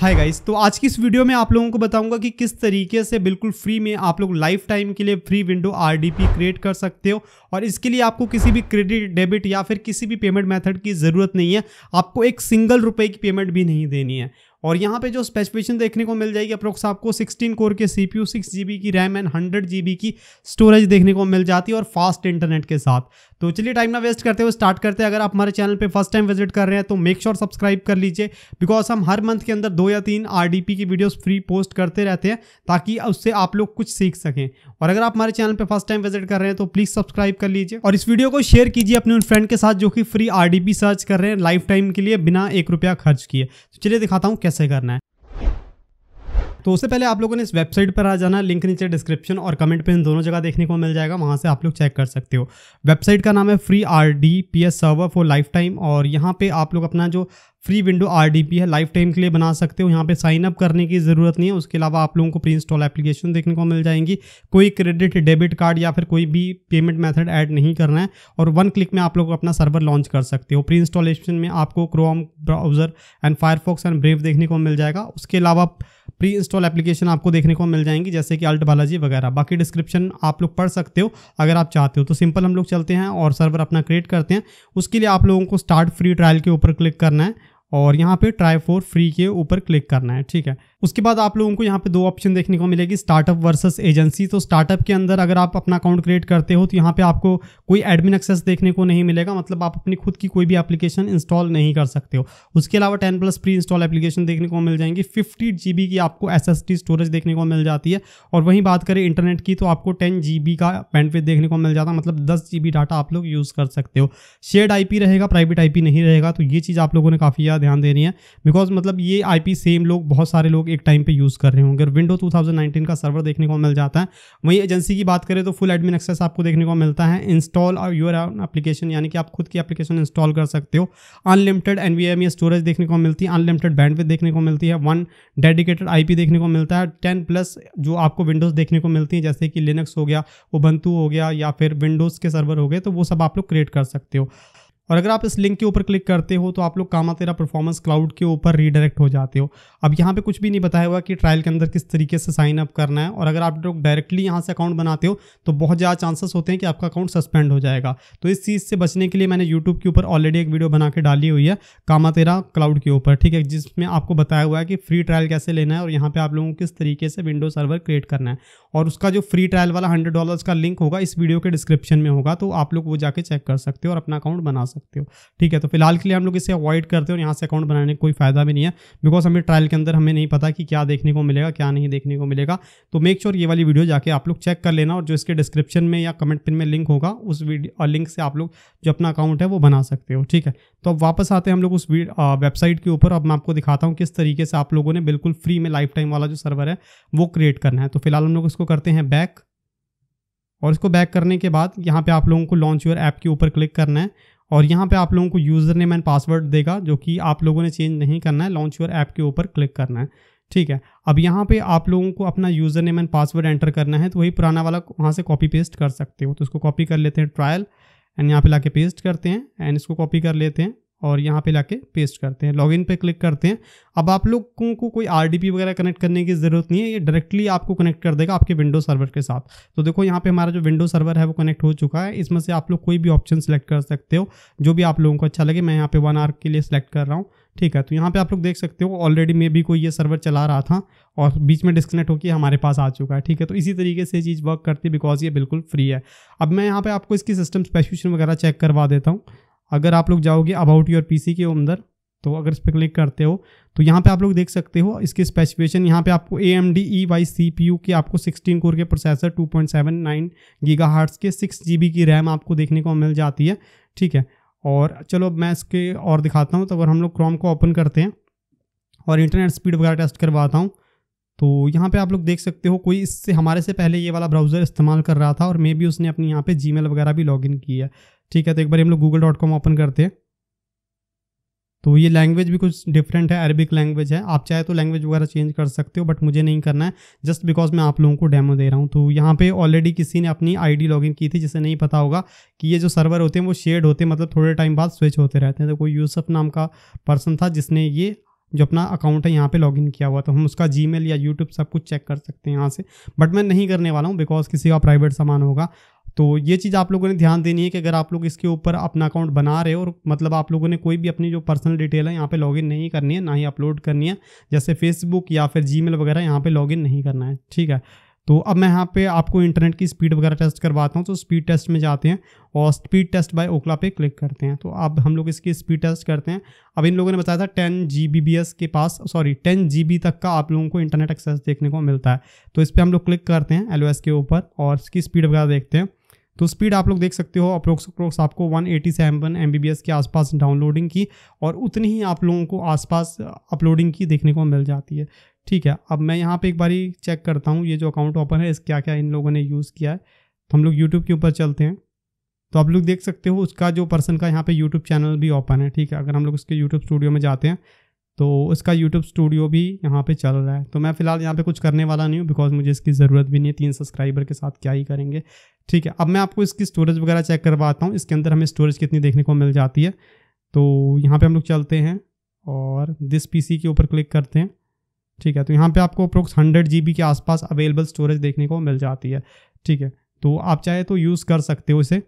hi guys तो आज की इस वीडियो में आप लोगों को बताऊंगा कि किस तरीके से बिल्कुल फ्री में आप लोग लाइफ टाइम के लिए फ्री विंडो आरडीपी क्रिएट कर सकते हो और इसके लिए आपको किसी भी क्रेडिट डेबिट या फिर किसी भी पेमेंट मेथड की ज़रूरत नहीं है आपको एक सिंगल रुपए की पेमेंट भी नहीं देनी है और यहाँ पे जो स्पेसिफिकेशन देखने को मिल जाएगी अप्रोक्स आपको 16 कोर के सी पी की रैम एंड 100 जी की स्टोरेज देखने को मिल जाती है और फास्ट इंटरनेट के साथ तो चलिए टाइम ना वेस्ट करते हुए स्टार्ट करते हैं अगर आप हमारे चैनल पर फर्स्ट टाइम विजिट कर रहे हैं तो मेक श्योर सब्सक्राइब कर लीजिए बिकॉज हम हर मंथ के अंदर दो या तीन आर की वीडियोज़ फ्री पोस्ट करते रहते हैं ताकि उससे आप लोग कुछ सीख सकें और अगर आप हमारे चैनल पर फर्स्ट टाइम विजिट कर रहे हैं तो प्लीज़ सब्सक्राइब कर लीजिए और इस वीडियो को शेयर कीजिए अपने उन फ्रेंड के साथ जो कि फ्री आर सर्च कर रहे हैं लाइफ टाइम के लिए बिना एक रुपया खर्च किए तो चलिए दिखाता हूँ कैसे करना है तो उससे पहले आप लोगों ने इस वेबसाइट पर आ जाना लिंक नीचे डिस्क्रिप्शन और कमेंट पे इन दोनों जगह देखने को मिल जाएगा वहाँ से आप लोग चेक कर सकते हो वेबसाइट का नाम है free R D P S server for lifetime और यहाँ पे आप लोग अपना जो free window R D P है लाइफ टाइम के लिए बना सकते हो यहाँ पे साइन अप करने की ज़रूरत नहीं है उसके अलावा आप लोगों को प्री इंस्टॉल एप्लीकेशन देखने को मिल जाएंगी कोई क्रेडिट डेबिट कार्ड या फिर कोई भी पेमेंट मेथड ऐड नहीं करना है और वन क्लिक में आप लोग अपना सर्वर लॉन्च कर सकते हो प्री इंस्टॉलेशन में आपको Chrome browser and Firefox and Brave देखने को मिल जाएगा उसके अलावा प्री इंस्टॉल एप्लीकेशन आपको देखने को मिल जाएंगी जैसे कि अल्ट बालाजी वगैरह बाकी डिस्क्रिप्शन आप लोग पढ़ सकते हो अगर आप चाहते हो तो सिंपल हम लोग चलते हैं और सर्वर अपना क्रिएट करते हैं उसके लिए आप लोगों को स्टार्ट फ्री ट्रायल के ऊपर क्लिक करना है और यहाँ पर ट्राई फोर फ्री के ऊपर क्लिक करना है ठीक है उसके बाद आप लोगों को यहाँ पे दो ऑप्शन देखने को मिलेगी स्टार्टअप वर्सेस एजेंसी तो स्टार्टअप के अंदर अगर आप अपना अकाउंट क्रिएट करते हो तो यहाँ पे आपको कोई एडमिन एक्सेस देखने को नहीं मिलेगा मतलब आप अपनी खुद की कोई भी एप्लीकेशन इंस्टॉल नहीं कर सकते हो उसके अलावा ten plus pre install application देखने को मिल जाएंगी फिफ्टी जी की आपको एस स्टोरेज देखने को मिल जाती है और वहीं बात करें इंटरनेट की तो आपको टेन जी का बैंडविथ देखने को मिल जाता मतलब दस जी डाटा आप लोग यूज़ कर सकते हो शेयर्ड आई रहेगा प्राइवेट आई नहीं रहेगा तो ये चीज़ आप लोगों ने काफ़ी ज़्यादा ध्यान देनी है बिकॉज मतलब ये आई सेम लोग बहुत सारे लोग एक टाइम पे यूज़ कर रहे होंगे अगर विंडो 2019 का सर्वर देखने को मिल जाता है वहीं एजेंसी की बात करें तो फुल एडमिन एक्सेस आपको देखने को मिलता है इंस्टॉल और यूर एप्लीकेशन यानी कि आप खुद की एप्लीकेशन इंस्टॉल कर सकते हो अनलिमिटेड एन स्टोरेज देखने को मिलती है अनलिमिटेड बैंड देखने को मिलती है वन डेडिकेटेड आई देखने को मिलता है टेन प्लस जो आपको विंडोज़ देखने को मिलती है जैसे कि लिनक्स हो गया उबंतु हो गया या फिर विंडोज़ के सर्वर हो गए तो वो सब आप लोग क्रिएट कर सकते हो और अगर आप इस लिंक के ऊपर क्लिक करते हो तो आप लोग कामा तेरा परफॉर्मेंस क्लाउड के ऊपर रीडायरेक्ट हो जाते हो अब यहाँ पे कुछ भी नहीं बताया हुआ कि ट्रायल के अंदर किस तरीके से साइन अप करना है और अगर आप लोग डायरेक्टली यहाँ से अकाउंट बनाते हो तो बहुत ज़्यादा चांसेस होते हैं कि आपका अकाउंट सस्पेंड हो जाएगा तो इस चीज़ से बचने के लिए मैंने यूट्यूब के ऊपर ऑलरेडी एक वीडियो बना के डाली हुई है कामा तेरा क्लाउड के ऊपर ठीक है जिसमें आपको बताया हुआ है कि फ्री ट्रायल कैसे लेना है और यहाँ पर आप लोगों को किस तरीके से विंडो सर्वर क्रिएट करना है और उसका जो फ्री ट्रायल वाला हंड्रेड डॉलर्स का लिंक होगा इस वीडियो के डिस्क्रिप्शन में होगा तो आप लोग वो जाके चेक कर सकते हो और अपना अकाउंट बना सकते सकते हो ठीक है तो फिलहाल के लिए हम लोग इसे अवॉइड करते हो यहाँ से अकाउंट बनाने का कोई फ़ायदा भी नहीं है बिकॉज हमें ट्रायल के अंदर हमें नहीं पता कि क्या देखने को मिलेगा क्या नहीं देखने को मिलेगा तो मेक श्योर ये वाली वीडियो जाके आप लोग चेक कर लेना और जो इसके डिस्क्रिप्शन में या कमेंट पिन में लिंक होगा उस वीडियो लिंक से आप लोग जो अपना अकाउंट है वो बना सकते हो ठीक है तो अब वापस आते हैं हम लोग उस वेबसाइट के ऊपर अब मैं आपको दिखाता हूँ किस तरीके से आप लोगों ने बिल्कुल फ्री में लाइफ टाइम वाला जो सर्वर है वो क्रिएट करना है तो फिलहाल हम लोग इसको करते हैं बैक और इसको बैक करने के बाद यहाँ पे आप लोगों को लॉन्च योर ऐप के ऊपर क्लिक करना है और यहाँ पे आप लोगों को यूज़र नेम एंड पासवर्ड देगा जो कि आप लोगों ने चेंज नहीं करना है लॉन्च योर ऐप के ऊपर क्लिक करना है ठीक है अब यहाँ पे आप लोगों को अपना user name and password enter करना है तो वही पुराना वाला वहाँ से कॉपी पेस्ट कर सकते हो तो उसको कॉपी कर लेते हैं ट्रायल एंड यहाँ पे लाके पेस्ट करते हैं एंड इसको कॉपी कर लेते हैं और यहाँ पे लाके पेस्ट करते हैं लॉगिन पे क्लिक करते हैं अब आप लोगों को कोई आर वगैरह कनेक्ट करने की ज़रूरत नहीं है ये डायरेक्टली आपको कनेक्ट कर देगा आपके विंडो सर्वर के साथ तो देखो यहाँ पे हमारा जो विंडो सर्वर है वो कनेक्ट हो चुका है इसमें से आप लोग कोई भी ऑप्शन सेलेक्ट कर सकते हो जो भी आप लोगों को अच्छा लगे मैं यहाँ पे वन आर के लिए सिलेक्ट कर रहा हूँ ठीक है तो यहाँ पे आप लोग देख सकते हो ऑलरेडी मे भी कोई ये सर्वर चला रहा था और बीच में डिस्कनेक्ट होकर हमारे पास आ चुका है ठीक है तो इसी तरीके से चीज़ वर्क करती है बिकॉज ये बिल्कुल फ्री है अब मैं यहाँ पे आपको इसकी सिस्टम स्पेसिफिकेशन वगैरह चेक करवा देता हूँ अगर आप लोग जाओगे अबाउट योर पीसी के अंदर तो अगर इस पर क्लिक करते हो तो यहाँ पे आप लोग देख सकते हो इसके स्पेसिफिकेशन यहाँ पे आपको A M D E Y C P U के आपको 16 कोर के प्रोसेसर 2.79 पॉइंट गीगा हार्ट्स के सिक्स जी की रैम आपको देखने को मिल जाती है ठीक है और चलो मैं इसके और दिखाता हूँ तो अगर हम लोग क्रोम को ओपन करते हैं और इंटरनेट स्पीड वगैरह टेस्ट करवाता हूँ तो यहाँ पे आप लोग देख सकते हो कोई इससे हमारे से पहले ये वाला ब्राउज़र इस्तेमाल कर रहा था और मे बी उसने अपनी यहाँ पे जी वगैरह भी लॉगिन किया है ठीक है तो एक बार हम लोग गूगल डॉट कॉम ओपन करते हैं तो ये लैंग्वेज भी कुछ डिफरेंट है अरबिक लैंग्वेज है आप चाहे तो लैंग्वेज वगैरह चेंज कर सकते हो बट मुझे नहीं करना है जस्ट बिकॉज मैं आप लोगों को डेमो दे रहा हूँ तो यहाँ पे ऑलरेडी किसी ने अपनी आईडी लॉगिन की थी जिसे नहीं पता होगा कि ये जो सर्वर होते हैं वो शेयर्ड होते हैं मतलब थोड़े टाइम बाद स्विच होते रहते हैं तो कोई यूसफ नाम का पर्सन था जिसने ये जो अपना अकाउंट है यहाँ पे लॉगिन किया हुआ तो हम उसका जीमेल या यूट्यूब सब कुछ चेक कर सकते हैं यहाँ से बट मैं नहीं करने वाला हूँ बिकॉज किसी का प्राइवेट सामान होगा तो ये चीज़ आप लोगों ने ध्यान देनी है कि अगर आप लोग इसके ऊपर अपना अकाउंट बना रहे हो और मतलब आप लोगों ने कोई भी अपनी जो पर्सनल डिटेल है यहाँ पे लॉगिन नहीं करनी है ना ही अपलोड करनी है जैसे फेसबुक या फिर जी वगैरह यहाँ पे लॉगिन नहीं करना है ठीक है तो अब मैं यहाँ पे आपको इंटरनेट की स्पीड वगैरह टेस्ट करवाता हूँ तो स्पीड टेस्ट में जाते हैं और स्पीड टेस्ट बाय ओकला पे क्लिक करते हैं तो अब हम लोग इसकी स्पीड टेस्ट करते हैं अब इन लोगों ने बताया था टेन जी के पास सॉरी टेन जी तक का आप लोगों को इंटरनेट एक्सेस देखने को मिलता है तो इस पर हम लोग क्लिक करते हैं एल के ऊपर और इसकी स्पीड वगैरह देखते हैं तो स्पीड आप लोग देख सकते हो अप्रोक्स अप्रोक्स आपको 187 एटी सेवन एम के आसपास डाउनलोडिंग की और उतनी ही आप लोगों को आसपास अपलोडिंग की देखने को मिल जाती है ठीक है अब मैं यहाँ पे एक बारी चेक करता हूँ ये जो अकाउंट ओपन है इस क्या क्या इन लोगों ने यूज़ किया है तो हम लोग यूट्यूब के ऊपर चलते हैं तो आप लोग देख सकते हो उसका जो पर्सन का यहाँ पे यूट्यूब चैनल भी ओपन है ठीक है अगर हम लोग उसके यूट्यूब स्टूडियो में जाते हैं तो इसका यूट्यूब स्टूडियो भी यहाँ पे चल रहा है तो मैं फ़िलहाल यहाँ पे कुछ करने वाला नहीं हूँ बिकॉज मुझे इसकी ज़रूरत भी नहीं है तीन सब्सक्राइबर के साथ क्या ही करेंगे ठीक है अब मैं आपको इसकी स्टोरेज वगैरह चेक करवाता हूँ इसके अंदर हमें स्टोरेज कितनी देखने को मिल जाती है तो यहाँ पर हम लोग चलते हैं और दिस पी के ऊपर क्लिक करते हैं ठीक है तो यहाँ पर आपको अप्रोक्स हंड्रेड जी के आसपास अवेलेबल स्टोरेज देखने को मिल जाती है ठीक है तो आप चाहे तो यूज़ कर सकते हो इसे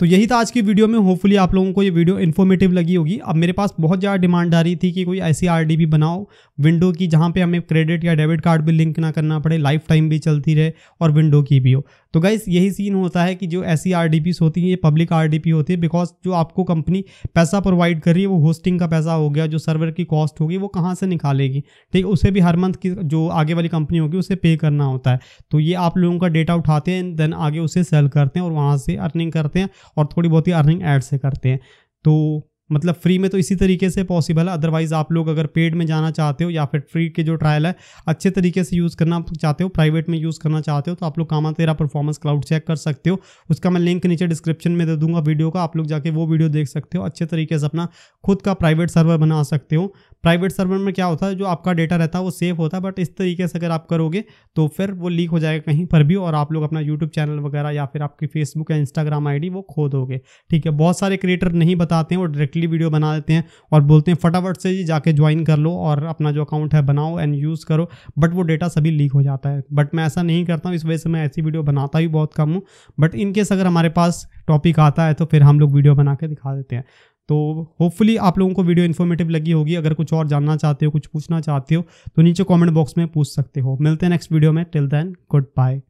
तो यही था आज की वीडियो में होपफुली आप लोगों को ये वीडियो इन्फॉर्मेटिव लगी होगी अब मेरे पास बहुत ज़्यादा डिमांड आ रही थी कि कोई ऐसी आर भी बनाओ विंडो की जहाँ पे हमें क्रेडिट या डेबिट कार्ड भी लिंक ना करना पड़े लाइफ टाइम भी चलती रहे और विंडो की भी हो तो गाइस यही सीन होता है कि जो ऐसी आर होती हैं ये पब्लिक आर होती है बिकॉज जो आपको कंपनी पैसा प्रोवाइड कर रही है वो होस्टिंग का पैसा हो गया जो सर्वर की कॉस्ट होगी वो कहाँ से निकालेगी ठीक उसे भी हर मंथ की जो आगे वाली कंपनी होगी उसे पे करना होता है तो ये आप लोगों का डेटा उठाते हैं देन आगे उसे सेल करते हैं और वहाँ से अर्निंग करते हैं और थोड़ी बहुत ही अर्निंग ऐड से करते हैं तो मतलब फ्री में तो इसी तरीके से पॉसिबल है अदरवाइज आप लोग अगर पेड में जाना चाहते हो या फिर फ्री के जो ट्रायल है अच्छे तरीके से यूज़ करना चाहते हो प्राइवेट में यूज़ करना चाहते हो तो आप लोग कामा तेरा परफॉर्मेंस क्लाउड चेक कर सकते हो उसका मैं लिंक नीचे डिस्क्रिप्शन में दे दूंगा वीडियो का आप लोग जाके वो वीडियो देख सकते हो अच्छे तरीके से अपना खुद का प्राइवेट सर्वर बना सकते हो प्राइवेट सर्वर में क्या होता है जो आपका डेटा रहता है वो सेफ होता है बट इस तरीके से अगर आप करोगे तो फिर वो लीक हो जाएगा कहीं पर भी और आप लोग अपना यूट्यूब चैनल वगैरह या फिर आपकी फेसबुक या इंस्टाग्राम आई वो खो दोगे ठीक है बहुत सारे क्रिएटर नहीं बताते हैं वो डायरेक्टली वीडियो बना देते हैं और बोलते हैं फटाफट से जी जाके ज्वाइन कर लो और अपना जो अकाउंट है बनाओ एंड यूज़ करो बट वो डेटा सभी लीक हो जाता है बट मैं ऐसा नहीं करता हूँ इस वजह से मैं ऐसी वीडियो बनाता ही बहुत कम हूँ बट इनकेस अगर हमारे पास टॉपिक आता है तो फिर हम लोग वीडियो बना के दिखा देते हैं तो होपफुली आप लोगों को वीडियो इन्फॉर्मेटिव लगी होगी अगर कुछ और जानना चाहते हो कुछ पूछना चाहते हो तो नीचे कमेंट बॉक्स में पूछ सकते हो मिलते हैं नेक्स्ट वीडियो में टिल देन गुड बाय